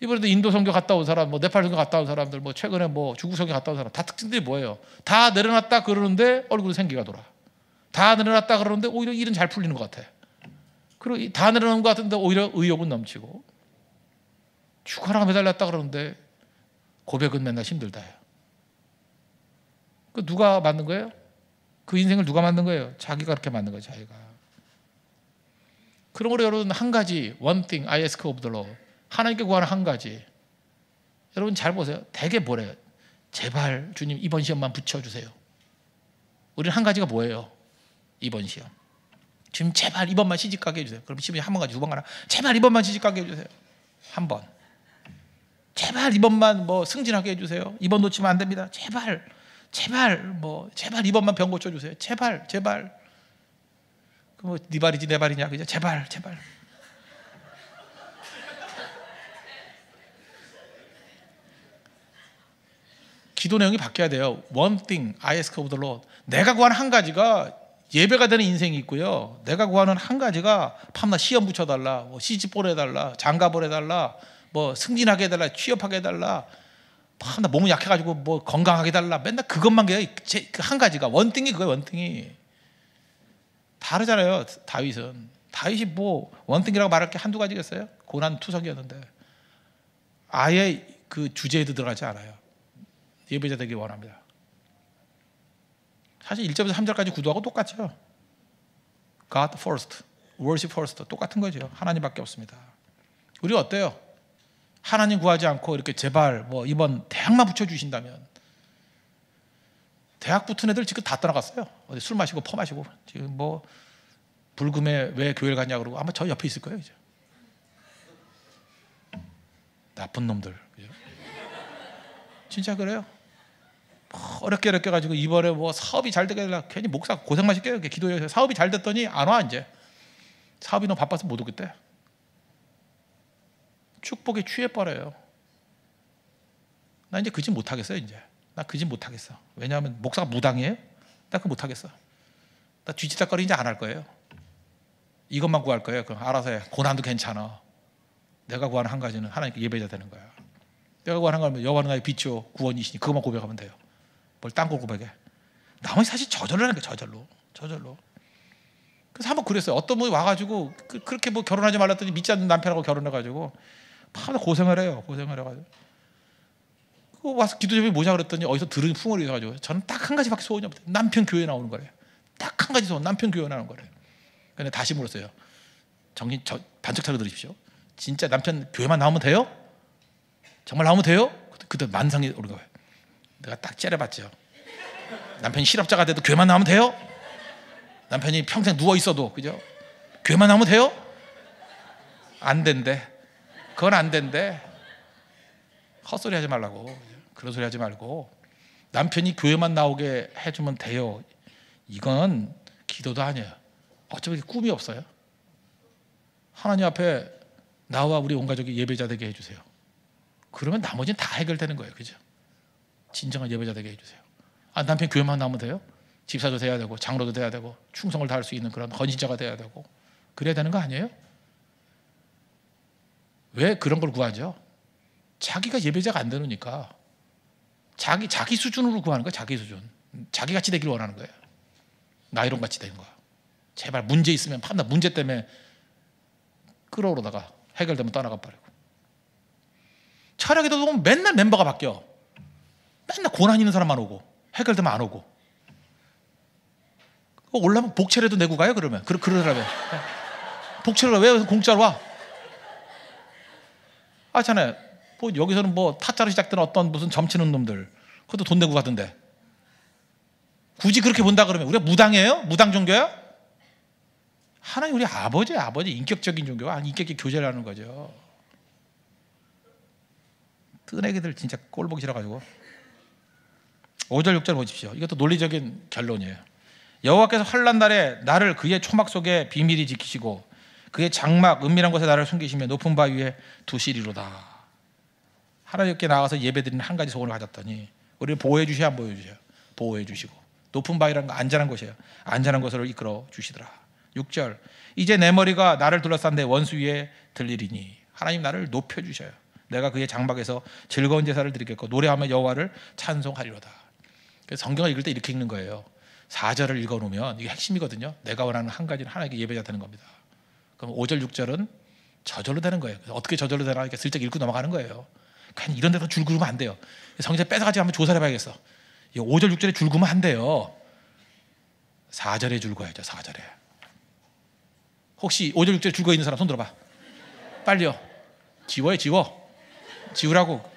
이번에도 인도 성교 갔다 온 사람, 뭐 네팔 성교 갔다 온 사람들, 뭐 최근에 뭐 중국 성교 갔다 온 사람 다 특징들이 뭐예요? 다 내려놨다 그러는데 얼굴에 생기가 돌아. 다 내려놨다 그러는데 오히려 일은 잘 풀리는 것 같아. 그리고 다 내려놓은 것 같은데 오히려 의욕은 넘치고 축하랑 매달렸다 그러는데 고백은 맨날 힘들다요. 그 누가 만든 거예요? 그 인생을 누가 만든 거예요? 자기가 그렇게 만든 거예요, 자기가. 그러므로 여러분 한 가지 one thing I ask of the Lord 하나님께 구하는 한 가지 여러분 잘 보세요. 대개 뭐래요? 제발 주님 이번 시험만 붙여주세요. 우리는 한 가지가 뭐예요? 이번 시험. 주님 제발 이번만 시집가게 해주세요. 그럼 시험이 한 번 가지 두 번 가나? 제발 이번만 시집가게 해주세요. 한 번. 제발 이번만 뭐 승진하게 해주세요. 이번 놓치면 안 됩니다. 제발, 제발 뭐 제발 이번만 병 고쳐주세요. 제발, 제발. 뭐네 발이지 내 발이냐 그죠? 제발 제발. 기도 내용이 바뀌어야 돼요. One thing I ask of the Lord. 내가 구한 한 가지가 예배가 되는 인생이 있고요. 내가 구하는 한 가지가 팜나 시험 붙여달라, 뭐 시집 보내달라, 장가 보내달라, 뭐 승진하게 해달라, 취업하게 해달라. 팜나 몸이 약해가지고 뭐 건강하게 해달라. 맨날 그것만 해한 그 가지가 원띵이 그거예요. 원띵이. 다르잖아요. 다윗은 다윗이 뭐 원등이라고 말할 게 한두 가지겠어요? 고난 투성이었는데 아예 그 주제에도 들어가지 않아요. 예배자 되기 원합니다. 사실 1절에서 3절까지 구도하고 똑같죠. God first, worship first 똑같은 거죠. 하나님밖에 없습니다. 우리 어때요? 하나님 구하지 않고 이렇게 제발 뭐 이번 대학만 붙여 주신다면 대학 붙은 애들 지금 다 떠나갔어요. 어디 술 마시고 퍼 마시고 지금 뭐 불금에 왜 교회를 가냐 그러고 아마 저 옆에 있을 거예요 이제. 나쁜 놈들. 그죠? 진짜 그래요. 뭐 어렵게 어렵게 가지고 이번에 뭐 사업이 잘 되게 되려 괜히 목사 고생만 시켜요. 기도해서 사업이 잘 됐더니 안 와 이제. 사업이 너무 바빠서 못 오겠대. 축복에 취해 버려요. 나 이제 그 짓 못 하겠어요 이제. 나그집 못하겠어. 왜냐하면 목사가 무당이에요. 나그 못하겠어. 나 뒤치다거리 이제 안 할 거예요. 이것만 구할 거예요. 그럼 알아서 해. 고난도 괜찮아. 내가 구하는 한 가지는 하나님께 예배자 되는 거야. 내가 구하는 거건 여호와는 나의 빛이요 구원이시니 그것만 고백하면 돼요. 뭘 딴 거 고백해. 나머지 사실 저절로 하는 게 저절로. 저절로. 그래서 한번 그랬어요. 어떤 분이 와가지고 그, 그 렇게뭐 결혼하지 말랬더니 믿지 않는 남편하고 결혼해가지고 밤에 고생을 해요. 고생을 해가지고. 어, 와서 기도 제목이 뭐냐 그랬더니 어디서 들은 풍어이 해가지고 저는 딱 한 가지밖에 소원이 없어요. 남편 교회 나오는 거래요. 딱 한 가지 소원, 남편 교회 나오는 거래요. 근데 다시 물었어요. 정신 저, 반짝 차려 들으십시오. 진짜 남편 교회만 나오면 돼요? 정말 나오면 돼요? 그때 만상이 오른 거예요. 내가 딱 째려봤죠. 남편이 실업자가 돼도 교회만 나오면 돼요? 남편이 평생 누워 있어도 그죠? 교회만 나오면 돼요? 안 된대. 그건 안 된대. 헛소리 하지 말라고. 그런 소리 하지 말고 남편이 교회만 나오게 해주면 돼요. 이건 기도도 아니에요. 어차피 꿈이 없어요. 하나님 앞에 나와 우리 온 가족이 예배자 되게 해주세요. 그러면 나머지는 다 해결되는 거예요. 그죠? 진정한 예배자 되게 해주세요. 아, 남편 교회만 나오면 돼요? 집사도 돼야 되고, 장로도 돼야 되고, 충성을 다할 수 있는 그런 헌신자가 돼야 되고, 그래야 되는 거 아니에요? 왜 그런 걸 구하죠? 자기가 예배자가 안 되니까. 자기 자기 수준으로 구하는 거야. 자기 수준. 자기 같이 되길 원하는 거야 나이론 같이 되는 거야. 제발 문제 있으면 판단 문제 때문에 끌어오르다가 해결되면 떠나가 버리고. 철학에도 보면 맨날 멤버가 바뀌어. 맨날 고난 있는 사람만 오고 해결되면 안 오고. 올라면 복채라도 내고 가요 그러면 그러 그러더라면 복채를 왜 공짜로 와? 아잖아요. 뭐 여기서는 뭐 타짜로 시작된 어떤 무슨 점치는 놈들 그것도 돈 내고 가던데 굳이 그렇게 본다 그러면 우리가 무당이에요? 무당 종교야? 하나님 우리 아버지 아버지 인격적인 종교가 아니 인격적인 교제를 하는 거죠. 뜨내기들 진짜 꼴 보기 싫어가지고 5절 6절 보십시오. 이것도 논리적인 결론이에요. 여호와께서 환란 날에 나를 그의 초막 속에 비밀히 지키시고 그의 장막 은밀한 곳에 나를 숨기시며 높은 바 위에 두시리로다. 하나님께 나와서 예배드리는 한 가지 소원을 가졌더니 우리를 보호해 주셔야 안 보여 주셔 보호해 주시고 높은 바위라는 거 안전한 곳이에요. 안전한 곳으로 이끌어 주시더라. 6절. 이제 내 머리가 나를 둘러싼 내 원수 위에 들리리니 하나님 나를 높여 주셔요. 내가 그의 장막에서 즐거운 제사를 드리겠고 노래하며 여호와를 찬송하리로다. 그래서 성경을 읽을 때 이렇게 읽는 거예요. 4절을 읽어 놓으면 이게 핵심이거든요. 내가 원하는 한 가지는 하나님께 예배자 되는 겁니다. 그럼 5절, 6절은 저절로 되는 거예요. 어떻게 저절로 되나 이렇게 슬쩍 읽고 넘어가는 거예요. 간 이런 데서 줄 그으면 안 돼요. 성자 뺏어가지고 한번 조사를 해봐야겠어. 5절, 6절에 줄 그으면 안 돼요. 4절에 줄 그어야죠, 4절에. 혹시 5절, 6절에 줄 그어 있는 사람 손 들어봐. 빨리요. 지워요, 지워. 지우라고.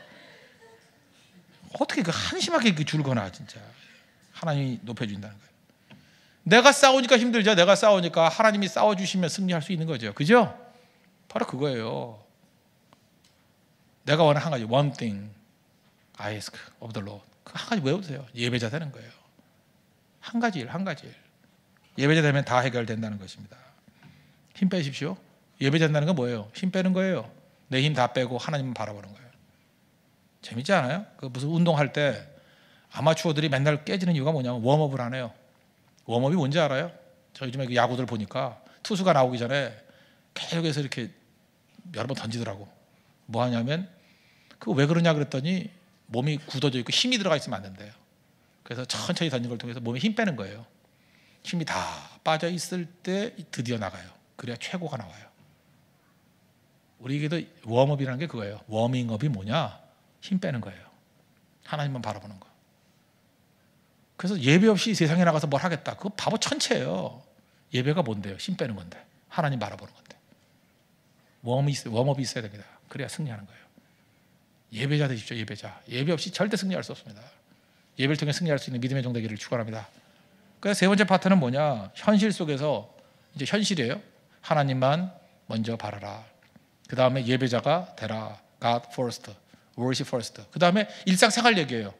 어떻게 그 한심하게 그 줄 거나 진짜 하나님이 높여준다는 거예요. 내가 싸우니까 힘들죠. 내가 싸우니까 하나님이 싸워주시면 승리할 수 있는 거죠. 그죠? 바로 그거예요. 내가 원하는 한 가지 one thing I ask of the Lord 그 한 가지 외우세요. 예배자 되는 거예요. 한 가지 일, 한 가지 일. 예배자 되면 다 해결된다는 것입니다. 힘 빼십시오. 예배자 된다는 건 뭐예요? 힘 빼는 거예요. 내 힘 다 빼고 하나님만 바라보는 거예요. 재밌지 않아요? 그 무슨 운동할 때 아마추어들이 맨날 깨지는 이유가 뭐냐면 웜업을 안 해요. 웜업이 뭔지 알아요? 저 요즘에 그 야구들 보니까 투수가 나오기 전에 계속해서 이렇게 여러 번 던지더라고. 뭐 하냐면 그왜 그러냐 그랬더니 몸이 굳어져 있고 힘이 들어가 있으면 안 된대요. 그래서 천천히 다니는걸 통해서 몸에 힘 빼는 거예요. 힘이 다 빠져 있을 때 드디어 나가요. 그래야 최고가 나와요. 우리에게도 웜업이라는 게 그거예요. 워밍업이 뭐냐? 힘 빼는 거예요. 하나님만 바라보는 거. 그래서 예배 없이 세상에 나가서 뭘 하겠다. 그거 바보 천체예요. 예배가 뭔데요? 힘 빼는 건데. 하나님 바라보는 건데. 웜업이 있어야 됩니다. 그래야 승리하는 거예요. 예배자 되십시오. 예배자. 예배 없이 절대 승리할 수 없습니다. 예배를 통해 승리할 수 있는 믿음의 정대기를 축원합니다. 그래서 세 번째 파트는 뭐냐? 현실 속에서 이제 현실이에요. 하나님만 먼저 바라라. 그 다음에 예배자가 되라. God first, worship first. 그 다음에 일상생활 얘기예요.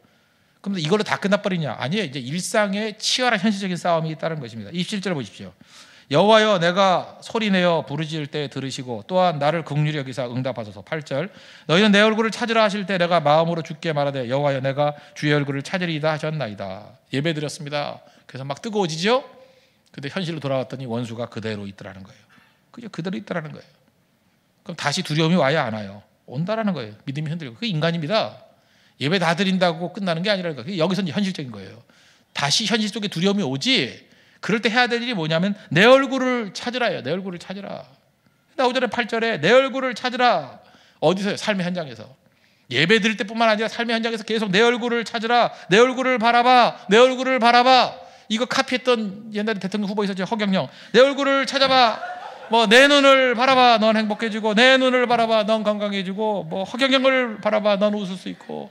그럼 이걸로 다 끝나버리냐? 아니에요. 이제 일상의 치열한 현실적인 싸움이 따른 것입니다. 27절 보십시오. 여호와여 내가 소리내어 부르짖을 때 들으시고 또한 나를 긍휼히 여기사 응답하소서 8절 너희는 내 얼굴을 찾으라 하실 때 내가 마음으로 죽게 말하되 여호와여 내가 주의 얼굴을 찾으리이다 하셨나이다 예배드렸습니다 그래서 막 뜨거워지죠 근데 현실로 돌아왔더니 원수가 그대로 있더라는 거예요 그저 그대로 있더라는 거예요 그럼 다시 두려움이 와야 안 와요 온다라는 거예요 믿음이 흔들리고 그게 인간입니다 예배 다 드린다고 끝나는 게 아니라는 거예요 여기서 현실적인 거예요 다시 현실 속에 두려움이 오지 그럴 때 해야 될 일이 뭐냐면 내 얼굴을 찾으라요. 내 얼굴을 찾으라. 나오전에 8절에 내 얼굴을 찾으라. 어디서요? 삶의 현장에서. 예배 드릴 때뿐만 아니라 삶의 현장에서 계속 내 얼굴을 찾으라. 내 얼굴을 바라봐. 내 얼굴을 바라봐. 이거 카피했던 옛날에 대통령 후보 있었죠. 허경영. 내 얼굴을 찾아봐. 뭐 내 눈을 바라봐. 넌 행복해지고 내 눈을 바라봐. 넌 건강해지고 뭐 허경영을 바라봐. 넌 웃을 수 있고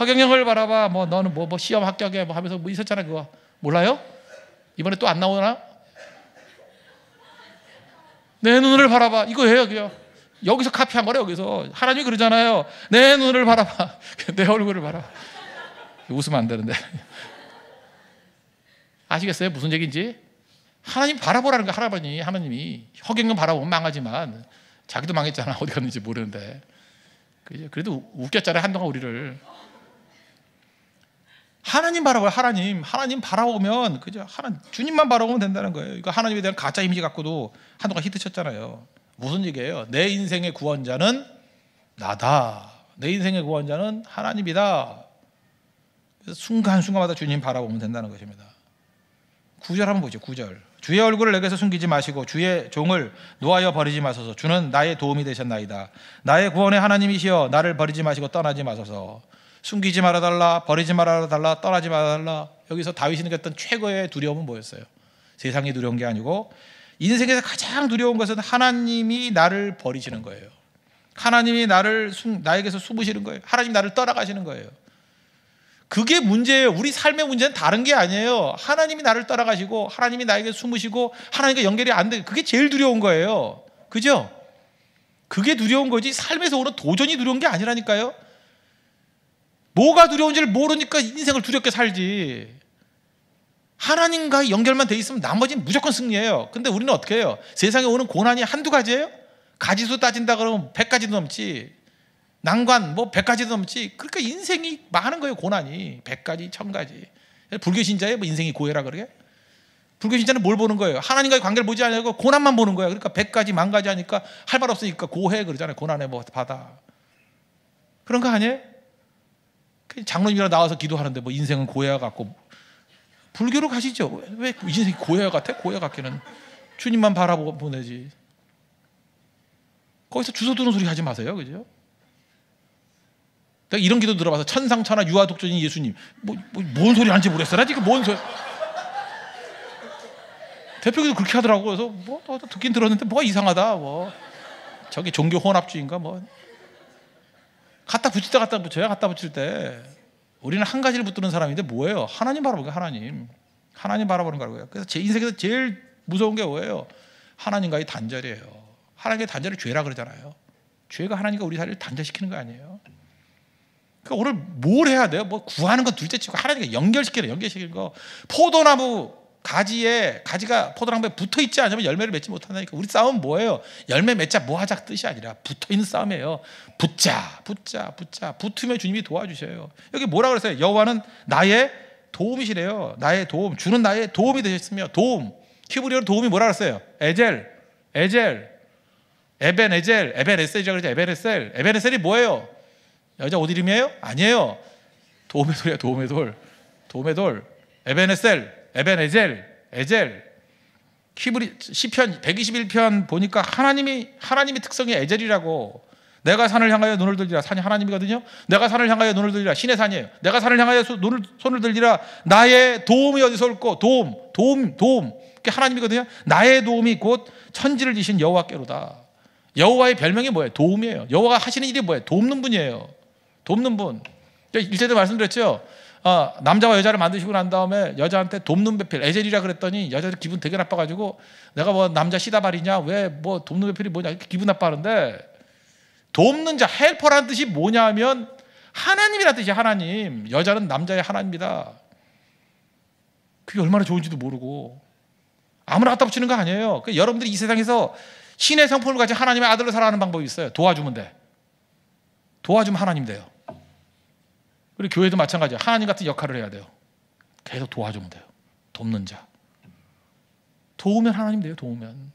허경영을 바라봐. 뭐 너는 뭐뭐 뭐 시험 합격해 뭐 하면서 뭐 있었잖아 그거. 몰라요? 이번에 또 안 나오나? 내 눈을 바라봐. 이거예요, 그냥. 여기서 카피한 거래, 여기서. 하나님이 그러잖아요. 내 눈을 바라봐. 내 얼굴을 바라 웃으면 안 되는데. 아시겠어요? 무슨 얘기인지? 하나님 바라보라는 거야, 하나님 하나님이. 허갱은 바라보면 망하지만, 자기도 망했잖아. 어디 갔는지 모르는데. 그래도 웃겼잖아요, 한동안 우리를. 하나님 바라봐요. 하나님. 하나님 바라보면 그죠? 하나님 주님만 바라보면 된다는 거예요. 이거 하나님에 대한 가짜 이미지 갖고도 한동안 히트쳤잖아요. 무슨 얘기예요? 내 인생의 구원자는 나다. 내 인생의 구원자는 하나님이다. 그래서 순간순간마다 주님 바라보면 된다는 것입니다. 구절 한번 보죠. 구절. 주의 얼굴을 내게서 숨기지 마시고 주의 종을 놓아여 버리지 마소서. 주는 나의 도움이 되셨나이다. 나의 구원의 하나님이시여 나를 버리지 마시고 떠나지 마소서. 숨기지 말아달라, 버리지 말아달라, 떠나지 말아달라. 여기서 다윗이 느꼈던 최고의 두려움은 뭐였어요? 세상이 두려운 게 아니고 인생에서 가장 두려운 것은 하나님이 나를 버리시는 거예요. 하나님이 나를 나에게서 숨으시는 거예요. 하나님 나를 떠나가시는 거예요. 그게 문제예요. 우리 삶의 문제는 다른 게 아니에요. 하나님이 나를 떠나가시고 하나님이 나에게 숨으시고 하나님과 연결이 안 돼. 그게 제일 두려운 거예요. 그죠? 그게 두려운 거지 삶에서 오는 도전이 두려운 게 아니라니까요. 뭐가 두려운지를 모르니까 인생을 두렵게 살지. 하나님과의 연결만 돼 있으면 나머지는 무조건 승리해요 근데 우리는 어떻게 해요? 세상에 오는 고난이 한두 가지예요? 가지수 따진다 그러면 100가지도 넘지. 난관 뭐 100가지도 넘지. 그러니까 인생이 많은 거예요, 고난이. 100가지, 1000가지. 불교 신자의 뭐 인생이 고해라 그러게? 불교 신자는 뭘 보는 거예요? 하나님과의 관계를 보지 않고 고난만 보는 거예요 그러니까 100가지, 만 가지 하니까 할 말 없으니까 고해 그러잖아요. 고난의 뭐 받아. 그런 거 아니에요? 장로님이랑 나와서 기도하는데 뭐 인생은 고야 같고 불교로 가시죠. 왜 인생이 고야 같아? 고야 같기는 주님만 바라보고 보내지. 거기서 주소 두는 소리 하지 마세요. 그죠? 내가 이런 기도 들어봐서 천상천하 유아독존인 예수님 뭐, 뭐, 뭔 소리 하는지 모르겠어. 나 지금 뭔 소리. 대표기도 그렇게 하더라고. 그래서 뭐 듣긴 들었는데 뭐가 이상하다. 뭐 저게 종교 혼합주의인가 뭐 갖다 붙일 때 갖다 붙여요. 뭐 갖다 붙일 때. 우리는 한 가지를 붙드는 사람인데 뭐예요? 하나님 바라보는 거예요. 하나님. 하나님 바라보는 거예요. 그래서 제 인생에서 제일 무서운 게 뭐예요? 하나님과의 단절이에요. 하나님의 단절을 죄라 그러잖아요. 죄가 하나님과 우리 사이를 단절시키는 거 아니에요? 그러니까 오늘 뭘 해야 돼요? 뭐 구하는 건 둘째치고 하나님과 연결시키는 연결시키는 거 포도나무 가지에 가지가 포도랑배에 붙어 있지 않으면 열매를 맺지 못한다니까. 우리 싸움 뭐예요? 열매 맺자 뭐 하자 그 뜻이 아니라 붙어 있는 싸움이에요. 붙자, 붙자, 붙자. 붙으면 주님이 도와주셔요. 여기 뭐라 그랬어요? 여호와는 나의 도움이시래요. 나의 도움. 주는 나의 도움이 되셨으며 도움. 히브리어로 도움이 뭐라 그랬어요? 에젤, 에젤, 에벤 에젤, 에벤 에셀이라고 그죠 에벤 에셀. 에벤 에셀이 뭐예요? 여자 옷 이름이에요? 아니에요. 도움의 돌이야, 도움의 돌. 도움의 돌. 에벤 에셀. 에벤에젤, 에젤. 히브리 시편 121편 보니까 하나님이 하나님의 특성이 에젤이라고 내가 산을 향하여 눈을 들리라. 산이 하나님이거든요. 내가 산을 향하여 눈을 들리라. 신의 산이에요. 내가 산을 향하여 소, 눈을, 손을 들리라. 나의 도움이 어디서 올까 도움, 도움, 도움. 그게 하나님이거든요. 나의 도움이 곧 천지를 지신 여호와께로다. 여호와의 별명이 뭐예요? 도움이에요. 여호와가 하시는 일이 뭐예요? 돕는 분이에요. 돕는 분. 일제도 말씀드렸죠. 어, 남자와 여자를 만드시고 난 다음에 여자한테 돕는 배필 에젤이라 그랬더니 여자들 기분 되게 나빠가지고 내가 뭐 남자 시다발이냐 왜 뭐 돕는 배필이 뭐냐 이렇게 기분 나빠하는데 돕는 자헬퍼라는 뜻이 뭐냐면 하나님이라 뜻이 하나님 여자는 남자의 하나입니다. 그게 얼마나 좋은지도 모르고 아무나 갖다 붙이는 거 아니에요. 그러니까 여러분들이 이 세상에서 신의 성품을 가진 하나님의 아들로 살아가는 방법이 있어요. 도와주면 돼. 도와주면 하나님 돼요. 우리 교회도 마찬가지예요. 하나님 같은 역할을 해야 돼요. 계속 도와주면 돼요. 돕는 자. 도우면 하나님 돼요. 도우면.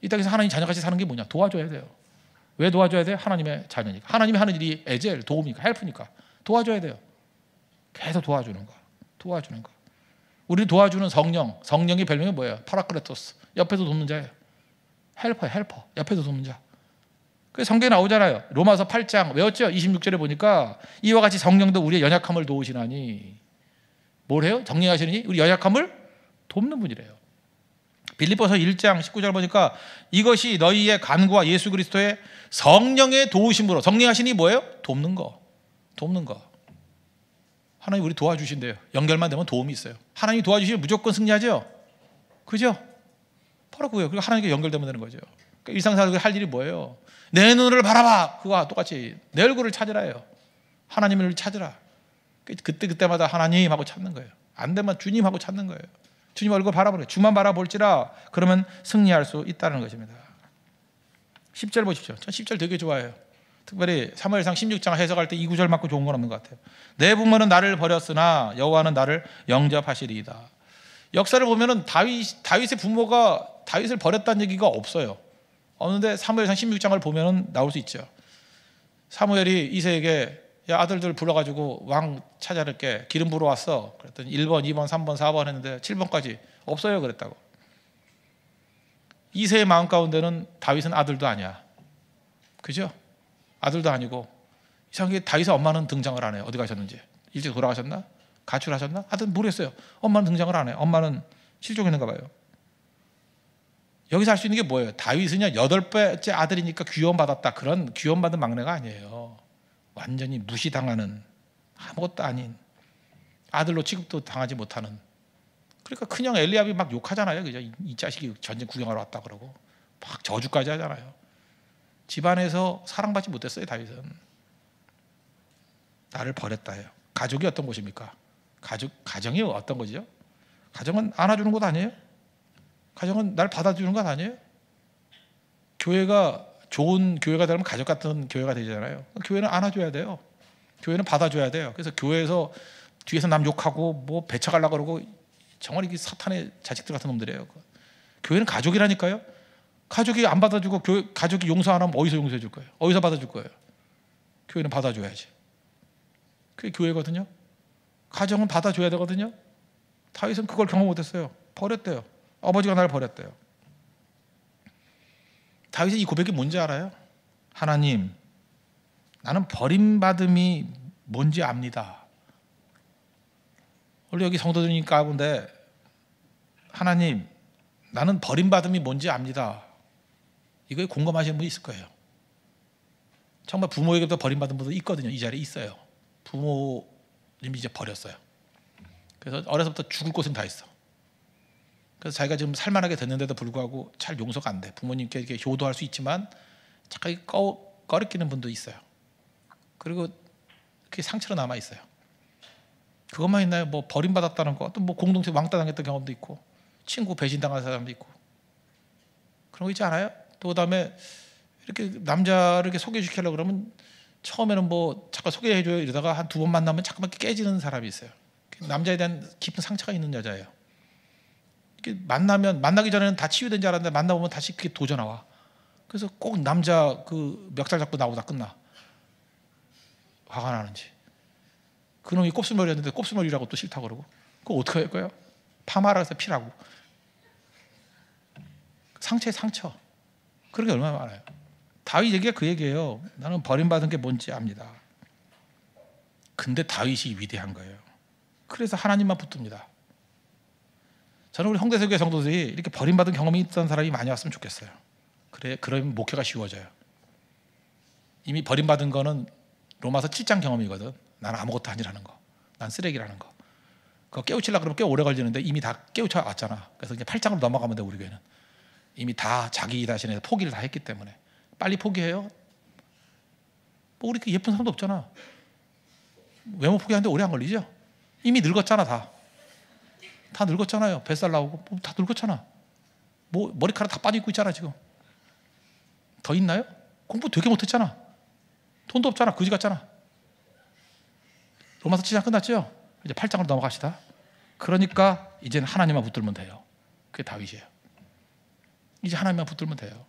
이 땅에서 하나님 자녀같이 사는 게 뭐냐? 도와줘야 돼요. 왜 도와줘야 돼요? 하나님의 자녀니까. 하나님이 하는 일이 에젤, 도움이니까, 헬프니까. 도와줘야 돼요. 계속 도와주는 거. 도와주는 거. 우리 도와주는 성령. 성령의 별명이 뭐예요? 파라클레토스. 옆에서 돕는 자예요. 헬퍼예요, 헬퍼. 옆에서 돕는 자. 그 성경에 나오잖아요. 로마서 8장 외웠죠? 26절에 보니까 이와 같이 성령도 우리의 연약함을 도우시나니 뭘 해요? 정리하시니 우리 연약함을 돕는 분이래요. 빌립보서 1장 19절 보니까 이것이 너희의 간구와 예수 그리스도의 성령의 도우심으로 정리하시니 뭐예요? 돕는 거. 돕는 거. 하나님 우리 도와주신대요. 연결만 되면 도움이 있어요. 하나님 도와주시면 무조건 승리하죠. 그죠? 바로 그거예요. 그리고 하나님께 연결되면 되는 거죠. 그러니까 일상생활에 할 일이 뭐예요? 내 눈을 바라봐. 그와 똑같이 내 얼굴을 찾으라요. 하나님을 찾으라. 그, 그때 그때마다 하나님하고 찾는 거예요. 안 되면 주님하고 찾는 거예요. 주님 얼굴 바라보는 요 주만 바라볼지라 그러면 승리할 수 있다는 것입니다. 10절 보십시오. 전 10절 되게 좋아해요. 특별히 사무상 16장 해석할 때 이 구절 맞고 좋은 건 없는 것 같아요. 내 부모는 나를 버렸으나 여호와는 나를 영접하시리이다. 역사를 보면 다윗 다윗의 부모가 다윗을 버렸다는 얘기가 없어요. 없는데 어, 사무엘상 16장을 보면 나올 수 있죠. 사무엘이 이세에게 야 아들들 불러가지고 왕 찾아낼게 기름 부러 왔어. 그랬더니 1번, 2번, 3번, 4번 했는데 7번까지 없어요 그랬다고. 이세의 마음 가운데는 다윗은 아들도 아니야. 그죠? 아들도 아니고 이상하게 다윗의 엄마는 등장을 안 해요. 어디 가셨는지 일찍 돌아가셨나? 가출하셨나? 하여튼 모르겠어요. 엄마는 등장을 안 해요. 엄마는 실종했는가 봐요. 여기서 할 수 있는 게 뭐예요? 다윗은요 여덟 번째 아들이니까 귀여 받았다 그런 귀여 받은 막내가 아니에요. 완전히 무시당하는 아무것도 아닌 아들로 취급도 당하지 못하는. 그러니까 큰형 엘리압이 막 욕하잖아요, 그죠? 이, 이 자식이 전쟁 구경하러 왔다 그러고 막 저주까지 하잖아요. 집안에서 사랑받지 못했어요, 다윗은. 나를 버렸다요. 가족이 어떤 곳입니까? 가족 가정이 어떤 거죠? 가정은 안아주는 곳 아니에요? 가정은 날 받아주는 것 아니에요? 교회가 좋은 교회가 되면 가족 같은 교회가 되잖아요. 교회는 안아줘야 돼요. 교회는 받아줘야 돼요. 그래서 교회에서 뒤에서 남 욕하고 뭐 배척하려고 그러고 정말 이게 사탄의 자식들 같은 놈들이에요. 그 교회는 가족이라니까요. 가족이 안 받아주고 교회, 가족이 용서 안 하면 어디서 용서해 줄 거예요? 어디서 받아줄 거예요? 교회는 받아줘야지. 그게 교회거든요. 가정은 받아줘야 되거든요. 다윗은 그걸 경험 못했어요. 버렸대요. 아버지가 나를 버렸대요. 다윗의 이 고백이 뭔지 알아요? 하나님, 나는 버림받음이 뭔지 압니다. 원래 여기 성도들이 가운데 하나님, 나는 버림받음이 뭔지 압니다. 이거에 공감하시는 분이 있을 거예요. 정말 부모에게부 버림받은 분도 있거든요. 이 자리에 있어요. 부모님이 이제 버렸어요. 그래서 어려서부터 죽을 곳은 다 있어. 그래서 자기가 지금 살만하게 됐는데도 불구하고 잘 용서가 안 돼. 부모님께 이렇게 효도할 수 있지만 잠깐 꺼리끼는 분도 있어요. 그리고 그게 상처로 남아 있어요. 그것만 있나요? 뭐 버림받았다는 거, 또 뭐 공동체 왕따당했던 경험도 있고, 친구 배신당한 사람도 있고, 그런 거 있지 않아요? 또 그다음에 이렇게 남자를 이렇게 소개시키려고 그러면 처음에는 뭐 잠깐 소개해줘요 이러다가 한 두 번 만나면 잠깐만 깨지는 사람이 있어요. 남자에 대한 깊은 상처가 있는 여자예요. 만나면 만나기 전에는 다 치유된 줄 알았는데 만나보면 다시 그게 도전 나와. 그래서 꼭 남자 그 멱살 잡고 나오다 끝나. 화가 나는지. 그놈이 곱슬머리였는데 곱슬머리라고 또 싫다 그러고. 그거 어떻게 할 거예요? 파마라서 피라고. 상처에 상처. 그런 게 얼마나 많아요. 다윗 얘기가 그 얘기예요. 나는 버림받은 게 뭔지 압니다. 근데 다윗이 위대한 거예요. 그래서 하나님만 붙듭니다. 저는 우리 홍대세교회 성도들이 이렇게 버림받은 경험이 있던 사람이 많이 왔으면 좋겠어요. 그래 그러면 목회가 쉬워져요. 이미 버림받은 거는 로마서 7장 경험이거든. 나는 아무것도 아니라는 거. 난 쓰레기라는 거. 그거 깨우치려 그러면 꽤 오래 걸리는데 이미 다 깨우쳐 왔잖아. 그래서 이제 8장으로 넘어가면 돼 우리 교회는. 이미 다 자기 자신에 포기를 다 했기 때문에 빨리 포기해요. 뭐 우리 그 예쁜 사람도 없잖아. 외모 포기하는데 오래 안 걸리죠? 이미 늙었잖아 다. 다 늙었잖아요. 뱃살 나오고 뭐 다 늙었잖아. 뭐 머리카락 다 빠져 있고 있잖아 지금. 더 있나요? 공부 되게 못했잖아. 돈도 없잖아. 거지 같잖아. 로마서 7장 끝났죠? 이제 8장으로 넘어갑시다. 그러니까 이제는 하나님만 붙들면 돼요. 그게 다윗이에요. 이제 하나님만 붙들면 돼요.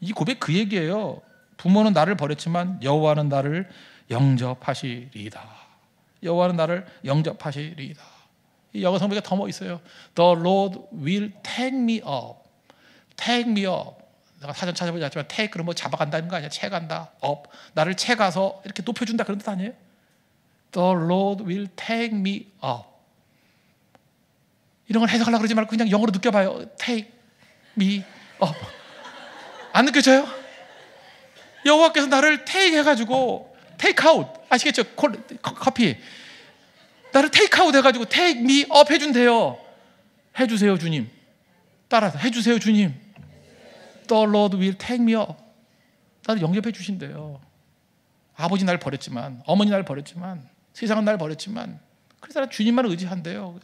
이 고백 그 얘기예요. 부모는 나를 버렸지만 여호와는 나를 영접하시리다 여호와는 나를 영접하시리다 영어 성경에 더 멋있어요. 뭐 The Lord will take me up. Take me up. 내가 사전 찾아보지 않지만 take는 뭐 잡아간다는 거 아니야? 채간다. up. 나를 채가서 이렇게 높여준다 그런 뜻 아니에요? The Lord will take me up. 이런 걸 해석하려고 그러지 말고 그냥 영어로 느껴봐요. Take me up. 안 느껴져요? 여호와께서 나를 take 해가지고 take out 아시겠죠? 커피 나를 테이크아웃 해가지고 테이크 미업 해준대요. 해주세요, 주님. 따라서 해주세요, 주님. The Lord will take me up. 나를 영접해 주신대요. 아버지 날 버렸지만, 어머니 날 버렸지만, 세상은 날 버렸지만, 그래서 주님만 의지한대요.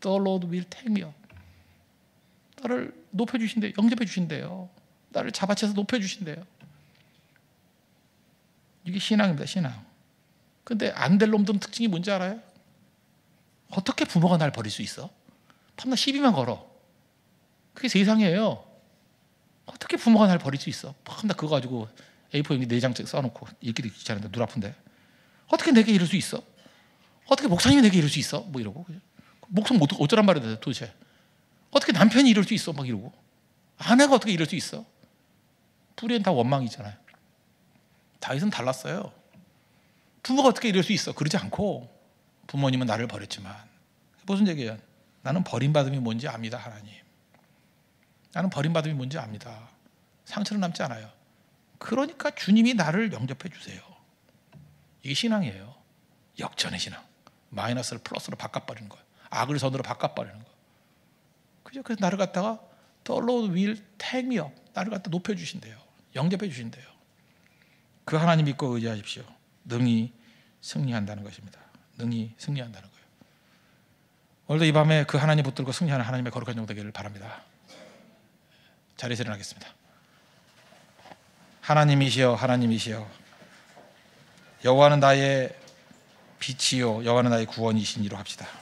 The Lord will take me up. 나를 높여 주신대요. 영접해 주신대요. 나를 잡아채서 높여 주신대요. 이게 신앙입니다, 신앙. 근데 안 될 놈들은 특징이 뭔지 알아요? 어떻게 부모가 날 버릴 수 있어? 밤낮 시비만 걸어. 그게 세상이에요. 어떻게 부모가 날 버릴 수 있어? 밤낮 그거 가지고 A4 용기 4장 써놓고 읽기도 귀찮은데 눈 아픈데. 어떻게 내게 이럴 수 있어? 어떻게 목사님이 내게 이럴 수 있어? 뭐 이러고. 목성 못 어쩌란 말이야 도대체. 어떻게 남편이 이럴 수 있어? 막 이러고. 아내가 어떻게 이럴 수 있어? 뿌리엔 다 원망이잖아요. 다윗은 달랐어요. 부모가 어떻게 이럴 수 있어? 그러지 않고 부모님은 나를 버렸지만 무슨 얘기예요? 나는 버림받음이 뭔지 압니다 하나님 나는 버림받음이 뭔지 압니다 상처는 남지 않아요 그러니까 주님이 나를 영접해 주세요 이게 신앙이에요 역전의 신앙 마이너스를 플러스로 바꿔버리는 거예요 악을 선으로 바꿔버리는 거예요 그래서 나를 갖다가 The Lord will take me up 나를 갖다 높여주신대요 영접해 주신대요 그 하나님 믿고 의지하십시오 능히 승리한다는 것입니다 능히 승리한다는 거예요. 오늘도 이 밤에 그 하나님 붙들고 승리하는 하나님의 거룩한 종 되기를 바랍니다. 자리에서 일겠습니다 하나님이시여 하나님이시여 여호와는 나의 빛이요 여호와는 나의 구원이시니로 합시다.